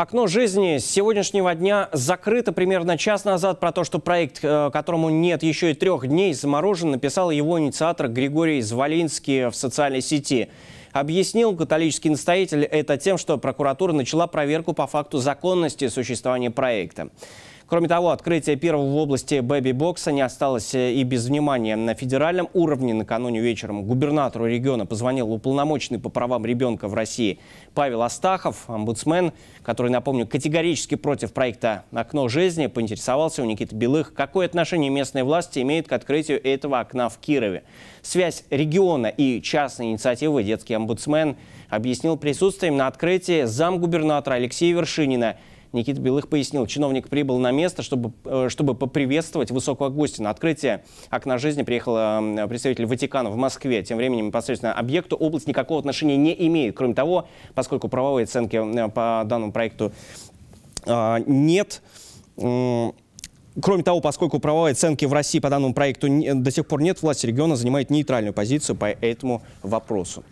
Окно жизни с сегодняшнего дня закрыто. Примерно час назад про то, что проект, э, которому нет еще и трех дней, заморожен, написал его инициатор Григорий Звалинский в социальной сети. Объяснил католический настоятель это тем, что прокуратура начала проверку по факту законности существования проекта. Кроме того, открытие первого в области бэби-бокса не осталось э, и без внимания. На федеральном уровне накануне вечером губернатору региона позвонил уполномоченный по правам ребенка в России Павел Астахов, омбудсмен, который, напомню, категорически против проекта «Окно жизни», поинтересовался у Никиты Белых, какое отношение местные власти имеют к открытию этого окна в Кирове. Связь региона и частной инициативы «Детский омбудсмен» объяснил присутствием на открытии замгубернатора Алексея Вершинина – Никита Белых пояснил, чиновник прибыл на место, чтобы, э, чтобы поприветствовать высокого гостя. На открытие окна жизни приехал представитель Ватикана в Москве. Тем временем непосредственно объекту область никакого отношения не имеет. Кроме того, поскольку правовые оценки по данному проекту э, нет, Кроме того, поскольку правовой оценки в России по данному проекту до сих пор нет, власть региона занимает нейтральную позицию по этому вопросу.